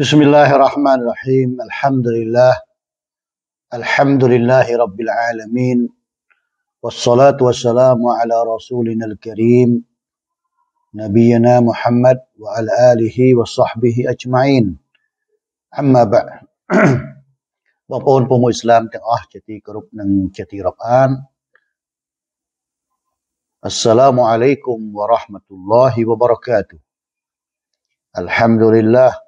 بسم الله الرحمن الرحيم الحمد لله الحمد لله رب العالمين والصلاة والسلام على رسولنا الكريم نبينا محمد وعلى آله وصحبه أجمعين أما بعد ربان السلام عليكم ورحمة الله وبركاته الحمد لله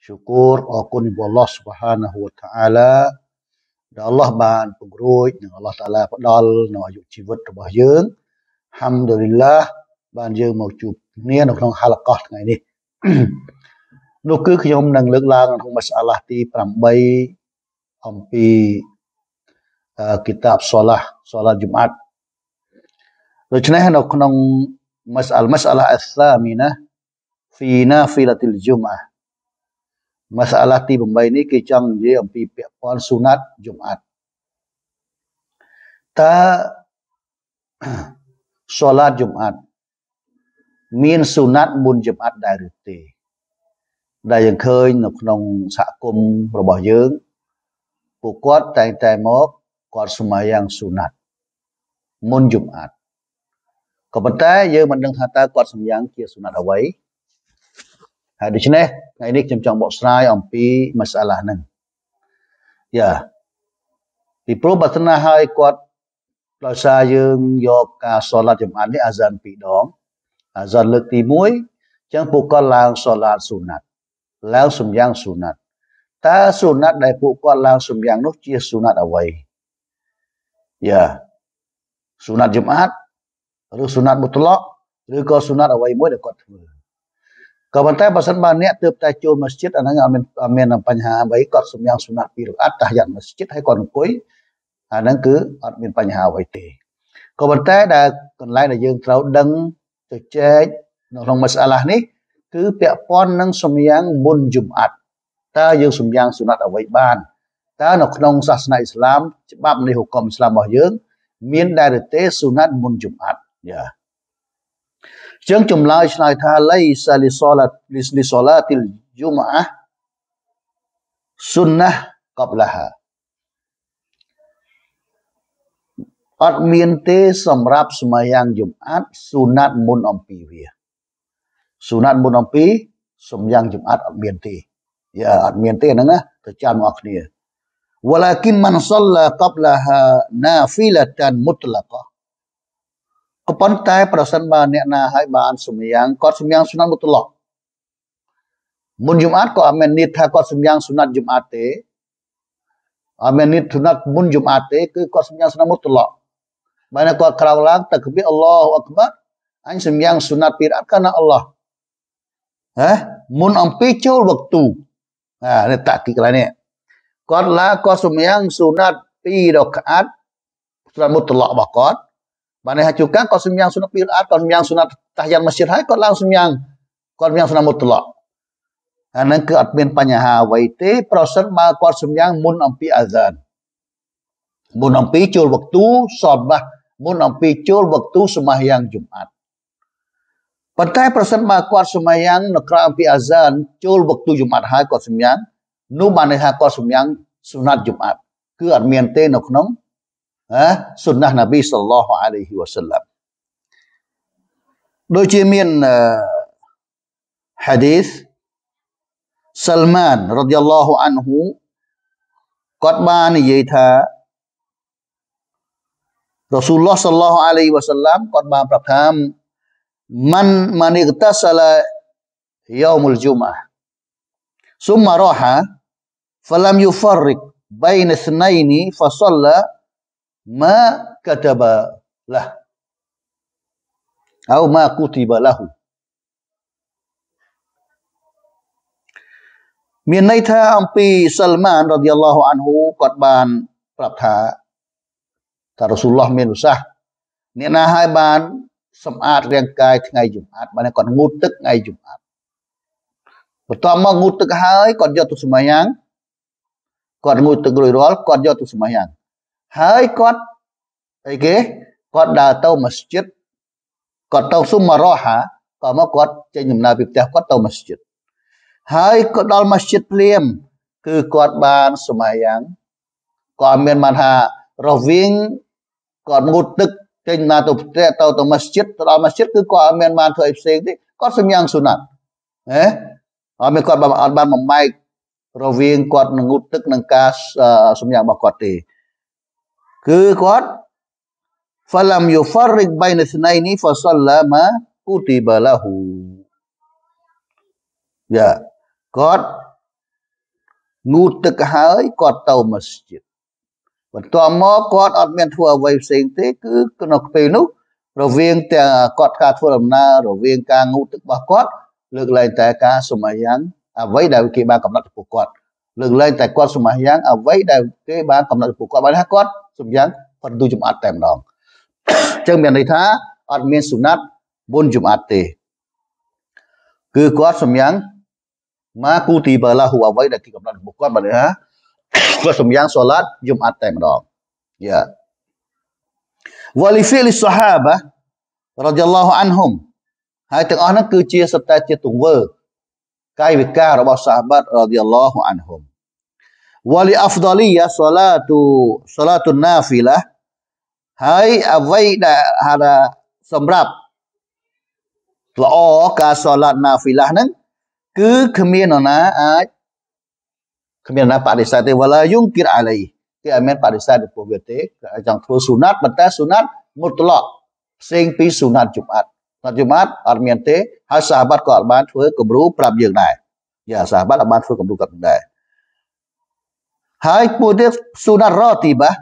syukur aku ni bu Allah Subhanahu Wa Taala dan Allah ban pengeruj dan Allah Taala padal nak ayu hidup របស់ jeung alhamdulillah ban jeung mau jumpa kenia nak dalam halaqah tengah ni នោះគឺខ្ញុំនឹងលើកឡើងក្នុង masalah ទី8អំពី eh, kitab solah solat jumat ដូច្នេះនៅក្នុង masalah masalah as-thaminah fi nafilatil jumah មាសាឡាទី8នេះគេចង់និយាយអំពីពាក់ព័ន្ធស៊ូណាត់យំអាត់តើសូឡាតយំអាត់មានស៊ូណាត់មុនយំអាត់ដែរឬទេដែលយើងឃើញនៅក្នុងសហគមន៍របស់យើងពួកគាត់តែងតែមកគាត់សម័យយ៉ាងស៊ូណាត់មុនយំអាត់ក៏ប៉ុន្តែយើងមិនដឹងថាតើគាត់សម្យ៉ាងជាស៊ូណាត់អ្វីដូច្នេះថ្ងៃនេះខ្ញុំចង់បកស្រាយអំពីមសាឡាហ្នឹងយ៉ាពីព្រោះបើសិនណាឲ្យគាត់ដោយសារយើងយកការសឡាត់ចំអាននេះអាហ្សាន2ដងអាហ្សានលើកទី1អញ្ចឹងពួកគាត់ឡើងសឡាត់ស៊ូណាត់ឡើងសំយ៉ាងស៊ូណាត់តើស៊ូណាត់ដែលពួកគាត់ឡើងសំយ៉ាងនោះជាស៊ូណាត់អ្វីយ៉ាស៊ូណាត់ចំអាតឬស៊ូណាត់មុតឡកឬក៏ស៊ូណាត់អ្វីមួយដែលគាត់ធ្វើក៏ប៉ុន្តែបើសិនបើអ្នកទើបតែចូលមស្ជិតអាហ្នឹងអត់មានអត់មានបញ្ហាអ្វីគាត់សំយ៉ាងសំណាក់ពីរកាត់តាយ៉ាងមស្ជិតហើយគាត់អង្គុយអាហ្នឹងគឺអត់មានបញ្ហាអ្វីទេក៏ប៉ុន្តែដែលកន្លែងដែលយើងត្រូវដឹងទៅចែកនៅក្នុងមសាឡានេះគឺពាក់ព័ន្ធនឹងសំយ៉ាងមុនយំអាត់តើយើងសំយ៉ាងសំណាក់អ្វីបានតើនៅក្នុងសាសនាអ៊ីស្លាមច្បាប់នៃហុកមអ៊ីស្លាមរបស់យើងមានដែរទេសុណាត់មុនយំអាត់យ៉ាចឹងចម្លើយឆ្លើយថាឡៃសាលីសឡាលីសឡាទីលយូម៉ាស៊ុនណះកបឡាហាអត់មានទេសម្រាប់សម័យយ៉ាងយំអាត់ស៊ុណាត់មុនអំពីវាស៊ុណាត់មុនអំពីសំយ៉ាងយំអាត់អត់មានទេយ៉ាអត់មានទេហ្នឹងណាទៅចាំអ្នកគ្នា ولكن من صلى قبلها نافلة مطلقة ក៏ប៉ុន្តែប្រសិនបើអ្នកណាឲ្យបានសំញាងគាត់សំញាងស្នាត់មួយត្លក់មុនយមអាចក៏អមនិតថាគាត់សំញាងស្នាត់យមអាចទេអមនិតស្នាត់មុនយមអាចទេគឺគាត់សំញាងស្នាត់មួយត្លក់បើណាគាត់ក្រោកឡើងតើគៀអល់ឡោះអក្បាអញសំញាងស្នាត់ពីអត់កណាអល់ឡោះហេមុនអំពីចូលវកទូអានេះតាគីក្លានេះគាត់ឡាគាត់សំញាងស្នាត់ពីររកអាចស្នាត់មួយត្លក់របស់គាត់ Maknanya hajukan kau sembahyang sunat bid'at, kau sembahyang sunat tahiyat masjid hai, kau lang sembahyang kau sembahyang sunat mutlak. អានឹងគឺអត់មានបញ្ហាអ្វីទេប្រសិនបើគាត់សម្យ៉ាងមុនអំពីអាសានមុនអំពីចូលវកទូសតបាមុនអំពីចូលវកទូសមាយ៉ាងជុំអាត់ប៉ុន្តែប្រសិនបើគាត់សមាយ៉ាងនៅក្រៅអំពីអាសានចូលវកទូជុំអាត់ហើយគាត់សម្យ៉ាងនោះបានន័យថាគាត់សម្យ៉ាងសុណាត់ជុំអាត់គឺអត់មានទេនៅក្នុង ah, sunnah Nabi sallallahu alaihi wasallam. Đôi chim miên uh, hadith Salman radhiyallahu anhu kot ban yai tha Rasulullah sallallahu alaihi wasallam kot ban prab tha man man iktasala yaumul jumah summa raha falam yufarriq baina thnaini fa sallaa ma kataba lah atau ma kutiba lahu มีในท่าอัมปีสัลมานรดิยัลลอฮุอันฮูกอดบานปรับทาทารุสุลลอฮ์เมนุซะเนี่ยนะให้บานสมอาดเรียงกายที่ไงจุมอาดบานก่อนงูตึกไงจุมอาดพอต่อมางูตึกหายก่อนยอดตุสมัยยังก่อนงูตึกรุยรอลก่อนยอดตุสมัยยังហើយគាត់អីគេគាត់ដើរទៅមស្ជិតគាត់ទៅសុំមរោហាក៏មកគាត់ចេញដំណើរពីផ្ទះគាត់ទៅមស្ជិតហើយក៏ដល់មស្ជិតភ្លាមគឺគាត់បានសមាយ៉ាងគាត់មានបានថារវាងគាត់ងូតទឹកចេញណាទៅផ្ទះទៅទៅមស្ជិតទៅដល់មស្ជិតគឺគាត់អត់មានបានធ្វើអីផ្សេងទេគាត់សមាយ៉ាងសុណាត់ហ៎អត់មានគាត់បានអត់បានមួយម៉ែករវាងគាត់នឹងងូតទឹកនឹងការសមាយ៉ាងរបស់គាត់ទេ Cứ quát này Falam yufarrik mà thnaini tì ma kutiba lahu. Dạ. Quát ngu tức hơi quát tàu masjid. Và tòa mò quát ọt men thua vây sinh thế cứ nó phê nút. Rồi viên tè quát cả thua làm na rồi viên ca ngu tức bà quát. Lực lại tại ca sumayang. À vây đại kỳ ba cầm đất của quát. Lực lên tại quát sumayang. À vây đại kỳ ba cầm đất của quát. Bạn hát quát. សម្យ៉ាងគាត់ឌូចំអាត់តែម្ដងអញ្ចឹងមានន័យថាអត់មានសុណាត់បុណ្យចំអាត់ទេគឺគាត់សម្យ៉ាងម៉ាគូទីបាឡាហូអ្វីដែលគេកំណត់របស់គាត់បាទណាគាត់សម្យ៉ាងសូឡាត់យំអាត់តែម្ដងយ៉ាវ៉ាលីហ្វីលីសាហាបារ៉ាឌីយ៉ាឡោះអានហ៊ុមហើយទាំងអស់ហ្នឹងគឺជាសត្វតែជាទង្វើកាយវិការរបស់សាហាបាត់រ៉ាឌីយ៉ាឡោះអានហ៊ុម wali afdaliyah salatu salatun nafilah ហើយអ្វីដែលហៅថាសម្រាប់ល្អការសាឡាត់ណាហ្វីឡាហ្នឹងគឺគ្មាននរណាអាចគ្មាននរណាបដិសេធទេវឡាយុងគិរអាឡៃគេអត់មានបដិសេធពួកវាទេចង់ធ្វើស៊ូណាត់ប៉ុន្តែស៊ូណាត់មុតឡកផ្សេងពីស៊ូណាត់ជុំអាត់ណាត់ជុំអាត់អត់មានទេហើយសាហាបាត់ក៏អត់បានធ្វើគំរូប្រាប់យើងដែរយ៉ាសាហាបាត់អត់បានធ្វើគំរូគាត់ដែរ Hai hakudir sunnah ratibah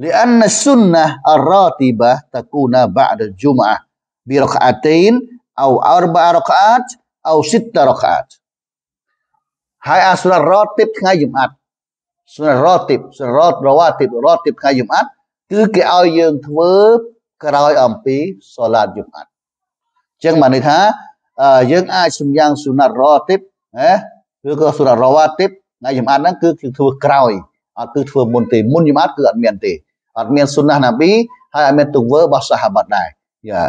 li anna sunnah ar-ratibah takuna ba'da jum'ah bi raka'atain aw arba raka'at aw sitta raka'at hai ah, sunnah ratib tengah jumat sunnah ratib sunnah rat rawatib ratib tengah jumat គឺគេឲ្យយើងធ្វើក្រោយអំពីសូឡាតយុមអាតអញ្ចឹងមានន័យថាយើងអាចសំយ៉ាងសុណាតរ៉ាទីបណាឬក៏សុណាតថ្ងៃយមអត់ហ្នឹងគឺគឺធ្វើក្រោយអត់គឺធ្វើមុនទេមុនយមអត់គឺអត់មានទេអត់មានសុណាណាប៊ីហើយអត់មានទុវើរបស់សាហាបាត់ដែរយ៉ា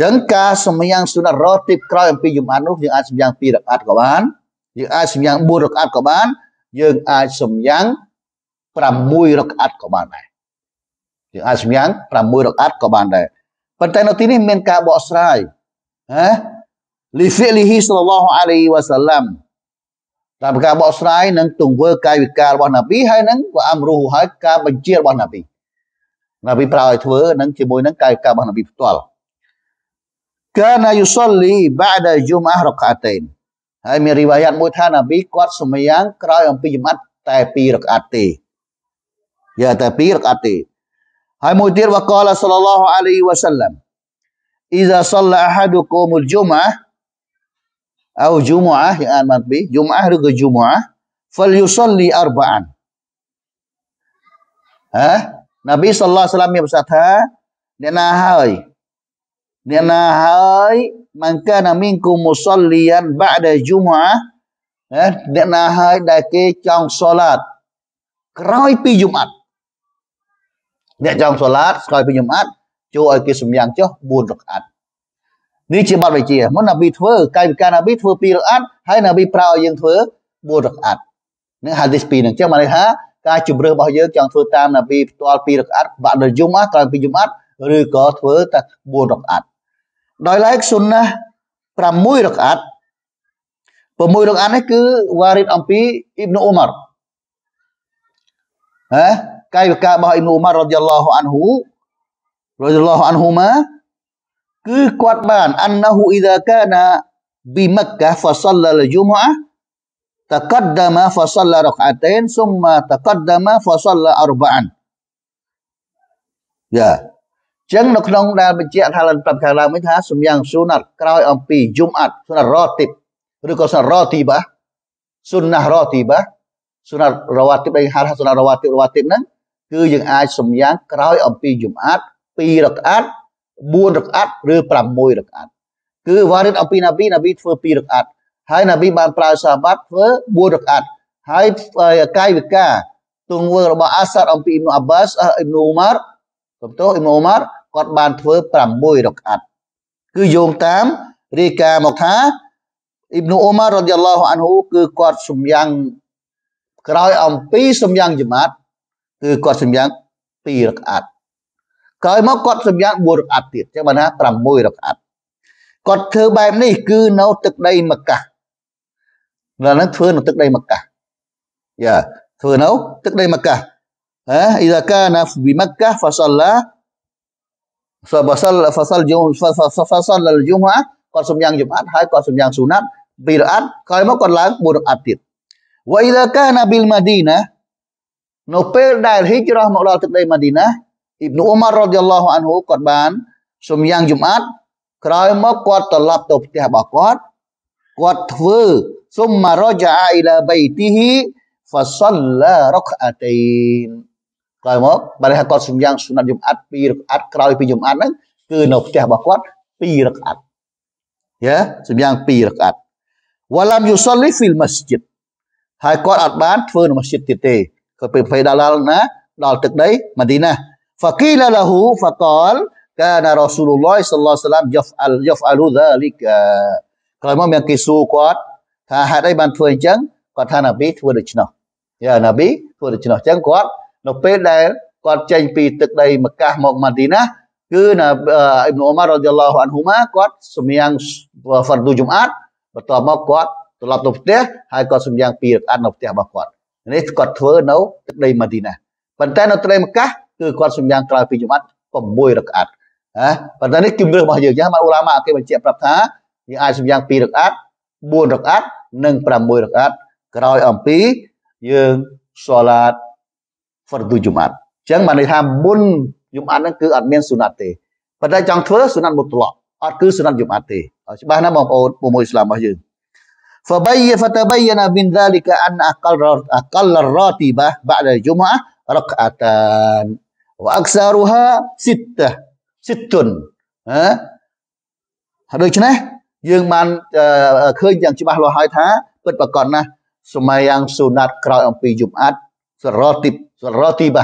ចឹងការសម្យ៉ាងសុណារ៉ទីបក្រោយអំពីយមអត់នោះយើងអាចសម្យ៉ាង2រកាត់ក៏បានយើងអាចសម្យ៉ាង4រកាត់ក៏បានយើងអាចសម្យ៉ាង6រកាត់ក៏បានដែរយើងអាចសម្យ៉ាង6រកាត់ក៏បានដែរប៉ុន្តែនៅទីនេះមានការបកស្រាយហ៎លីហ្វីលីហ៊ីសល្លឡោះអាឡៃវ៉ាសាឡាំតាមការបកស្រាយនិងទង្វើកាយវិការរបស់ណាប៊ីហើយនឹងក៏អាមរុះហើយការបញ្ជារបស់ណាប៊ីណាប៊ីប្រើឲ្យធ្វើនឹងជាមួយនឹងកាយវិការរបស់ណាប៊ីផ្ទាល់កាណាយូសលីបាដាយូមអះរកាតេនហើយមានរីវ៉ាយ៉ាត់មួយថាណាប៊ីគាត់សមយ៉ាងក្រោយអំពីយមាត់តែ2រកាត់ទេយ៉ាតែ2រកាត់ទេហើយមួយទៀតវកលសលឡោះអាលីវ៉ាសាឡាំអ៊ីហ្សាសលឡាហាឌូកូមុលជុមអា au jumu'ah ya matbi Jumaah ke jumu'ah fal yusalli arba'an ha nabi sallallahu alaihi wasallam bersabda nena hai nena hai maka naminku musallian ba'da Jumaah. eh ha? nena hai da ke chong solat kroy pi jumat dia chong solat kroy pi jumat chu ai ke sembang cho 4 rakaat នេះជាបទវិជ្ជាមុននប៊ីធ្វើកាយវិការនប៊ីធ្វើ2រកអាត់ហើយនប៊ីប្រោយើងធ្វើ4រកអាត់នឹងហាឌីសពីនឹងចឹងមកន័យថាការជំរឿរបស់យើងចង់ធ្វើតាមនប៊ីផ្ទាល់2រកអាត់បាក់ដល់យំអាក្រោយពីយំអាត់ឬក៏ធ្វើតែ4រកអាត់ដោយឡែកសុនណា6រកអាត់6រកអាត់នេះគឺវ៉ារីតអំពីអ៊ីបនុអ៊ុមារហ៎កាយវិការរបស់អ៊ីបនុអ៊ុមាររ៉ាឌីយ៉ាឡោះអានហ៊ូរ៉ាឌីយ៉ាឡោះអានហ៊ូម៉ាគឺគាត់បានអណ្ណហ៊ូអ៊ីដាកាណាប៊ីមក្កាហ្វសលលយូម៉ាតកដមាហ្វសលរកអាតេនសុំតកដមាហ្វសលអរបានយ៉ាចឹងនៅក្នុងដែលបញ្ជាក់ថាលិនប្រាប់ខាងឡើងវិញថាសំយ៉ាងស៊ូណាត់ក្រោយអំពីយំអាត់ស៊ូណាត់រ៉ទីបឬក៏ស៊ូណាត់រ៉ទីបាស៊ូណាត់រ៉ទីបាស៊ូណាត់រវ៉ទីបដែលហៅថាស៊ូណាត់រវ៉ទីបរវ៉ទីបហ្នឹងគឺយើងអាចសំយ៉ាងក្រោយអំពីយំអាត់2រកអាត់4រកអាត់ឬ6រកអាត់គឺវ៉ារិតអំពីណាប៊ីណាប៊ីធ្វើ2រកអាត់ហើយណាប៊ីបានប្រើសាបាត់ធ្វើ4រកអាត់ហើយកាយវិការទង្វើរបស់អាសាត់អំពីអ៊ីមនូអាបាសអ៊ីមនូអ៊ូម៉ារកំទោអ៊ីមនូអ៊ូម៉ារគាត់បានធ្វើ6រកអាត់គឺយោងតាមរាយការណ៍មកថាអ៊ីមនូអ៊ូម៉ាររ៉ាឌីយ៉ាឡោះអានហ៊ូគឺគាត់សំយ៉ាងក្រោយអំពីសំយ៉ាងជាម៉ាត់គឺគាត់សំយ៉ាង2រកអាត់ក្រោយមកគាត់សម្យ៉ាង4រកាត់ទៀតចឹងបានថា6រកាត់គាត់ធ្វើបែបនេះគឺនៅទឹកដីមកាដល់ហ្នឹងធ្វើនៅទឹកដីមកាយ៉ាធ្វើនៅទឹកដីមកាហ៎អ៊ីឡាកាណាហ្វីមកាហ្វាសឡា فصل فصل جمعة فصل الجمعة គាត់សំយ៉ាងយប់អាត់ហើយគាត់សំយ៉ាងស៊ូណាត់ពីរអាត់ក្រោយមកគាត់ឡើងបួនអាត់ទៀតវ៉ៃឡាកាណាប៊ីលម៉ាឌីណានៅពេលដែលហិជ្រោះមកដល់ទឹកដីម៉ាឌីណាอิบนุอุมารรดิยัลลอฮุอันฮุกอดบานสมยังจุมัดคราวมกอดตลับตบเตะบอกอดกอดทวีสมมารจาอิลาบัยติฮิฟัสัลลารักอัตัยน์คราวมกบริหารสมยังสุนัตจุมัดปีรักอัตคราวปีจุมัดนั้นคือนบเตะบอกอดปีรักอัตยะสมยังปีรักอัตวะลัมยุศอลลิฟิลมัสยิดហើយគាត់អត់បានធ្វើនៅមស្ជិតទៀតទេគាត់ទៅផ្ទៃដល់ណាដល់ទឹកដីមាឌីណា Faqila lahu faqal kana Rasulullah sallallahu alaihi wasallam yaf'al yaf'alu dhalika. Kalau mau yang kisu kuat, ta hadai ban thuai chang, kot ta nabi thuai được chnoh. Ya nabi thuai được chnoh chang kot, no pe dai kot chanh pi tek dai Mekah mok Madinah, គឺណាអ៊ីប្នូអ៊ុមាររ៉ាឌីយ៉ាឡោះអានហ៊ូម៉ាគាត់សំយ៉ាងហ្វាឌូជុំអាតបន្ទាប់មកគាត់ត្រឡប់ទៅផ្ទះហើយគាត់សំយ៉ាងពីររកអាត់នៅផ្ទះរបស់គាត់នេះគាត់ធ្វើនៅទឹកដីម៉ាឌីណាប៉ុន្តែនៅទឹកដីមកាសគឺគាត់សំយ៉ាងក្រោយពីយមត់6រកអាត់ណាប៉ុន្តែនេះជំនឿរបស់យើងចឹងបានអ៊ូឡាម៉ាគេបញ្ជាក់ប្រាប់ថាយើងអាចសំយ៉ាង2រកអាត់4រកអាត់និង6រកអាត់ក្រោយអំពីយើងសូឡាតហ្វរឌូយមត់ចឹងបានន័យថាមុនយមត់ហ្នឹងគឺអត់មានសុណាត់ទេប៉ុន្តែចង់ធ្វើសុណាត់មុតឡប់អត់គឺសុណាត់យមត់ទេច្បាស់ណាបងប្អូនពុំមួយឥស្លាមរបស់យើង فبين فتبين من ذلك أن أقل أقل الراتبة بعد الجمعة ركعتان វ៉ាក់សារូហាសិតសិតុនហ៎ដូច្នេះយើងបានឃើញយ៉ាង ច្បាស់លាស់ហើយថា ពិតប្រាកដណាស់សម័យយ៉ាងសុណាត់ក្រោយអំពីយមអាត់សរតិបសរតិបា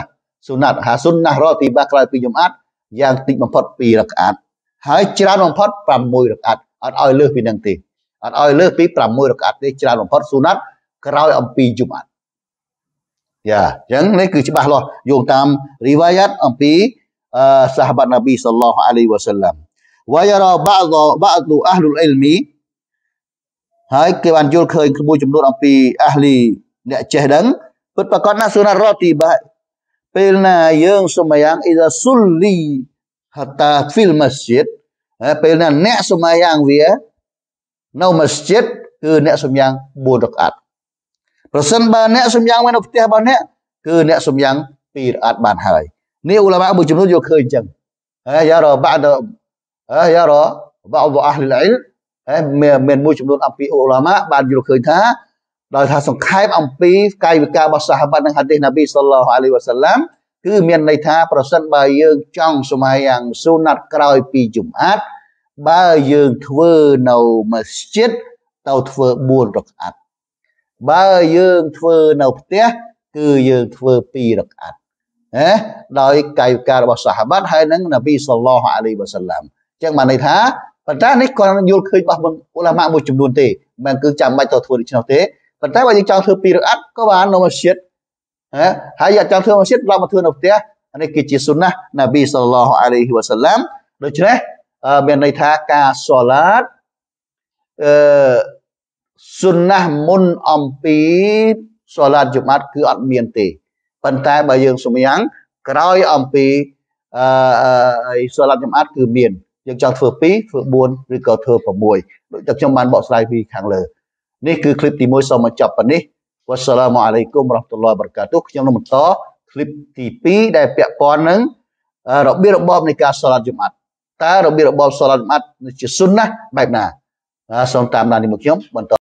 សុណាត់ហាសុនណារតិបាក្រោយពីយមអាត់យ៉ាងតិចបំផុត2រកអាត់ហើយច្រើនបំផុត6រកអាត់អត់ឲ្យលើសពីនឹងទេអត់ឲ្យ លើសពី6រកអាត់ទេច្រើនបំផុតសុណាត់ក្រោយ អំពីយមអាត់ Ya, yang ni ke cibah lah. Yung tam riwayat api uh, sahabat Nabi sallallahu alaihi wasallam. Wa yara ba'dhu ba'dhu ahlul ilmi Hai ke banjul ke kebu jumlah api ahli nak ceh dan berpakat nak sunat roti baik. Pilna yang sumayang ila sulli hatta fil masjid. Eh, pilna nak semayang dia. Nau masjid ke ne sumayang budak ad. ប្រសិនបើអ្នកសំយ៉ាងមាននៅផ្ទះរបស់អ្នកគឺអ្នកសំយ៉ាងពីរអត់បានហើយនេះអ៊ូឡាម៉ាមួយចំនួនយកឃើញអញ្ចឹងហើយយ៉ារ៉បាដហើយយ៉ារ៉បាដអះលីលអ៊ីលហើយមានមួយចំនួនអំពីអ៊ូឡាម៉ាបានយល់ឃើញថា ដោយថាសង្ខេបអំពីកាយវិការរបស់សាហាបាត់និងហាឌីសណាប៊ីសុលឡោះអាលីវ៉ាសាឡាមគឺមានន័យថាប្រសិនបើយើងចង់សម័យយ៉ាងស៊ូណាត់ក្រោយពីជុំអាត់បើយើងធ្វើនៅមស្ជីតទៅធ្វើ4រកអាត់បើយើងធ្វើនៅផ្ទះគឺយើងធ្វើពីរកអាត់ណាដោយកាយវិការរបស់សាហាបាត់ហើយនឹងនប៊ីសល្លោះអាឡៃវ៉ាសាឡាមអញ្ចឹងបានន័យថាប៉ុន្តែនេះគាត់យល់ឃើញរបស់ឧឡាម៉ាមួយចំនួនទេមិនគឺចាំបាច់ទៅធ្វើដូច្នោះទេប៉ុន្តែបើយើងចង់ធ្វើពីរកអាត់ក៏បាននៅមស្ជីតណាហើយអាចចង់ធ្វើមស្ជីតឡើងមកធ្វើនៅផ្ទះនេះគឺជាសុណានប៊ីសល្លោះអាឡៃវ៉ាសាឡាមដូច្នេះមានន័យថាការសឡាតអឺសុណះមុនអំពីសូឡាតយមាត់គឺអត់មានទេប៉ុន្តែបើយើងសុំយ៉ាងក្រោយអំពីអឺសូឡាតយមាត់គឺមានយើងចង់ធ្វើ2ធ្វើ4ឬក៏ធ្វើ6ដូចតែខ្ញុំបានបកស្រាយពីខាងលើនេះគឺคลิปទី1សូមមកចប់ប៉ុណ្នេះវ៉ាសឡាមអាឡៃគុំរ៉ាហ្មតុលឡាបរកាទុខ្ញុំនឹងបន្តคลิปទី2ដែលពាក់ព័ន្ធនឹងរបៀបរបបនៃការសូឡាតយមាត់តើរបៀបរបបសូឡាតយមាត់ជាសុនណាបែបណាសូមតាមដាននេះមកខ្ញុំបន្ត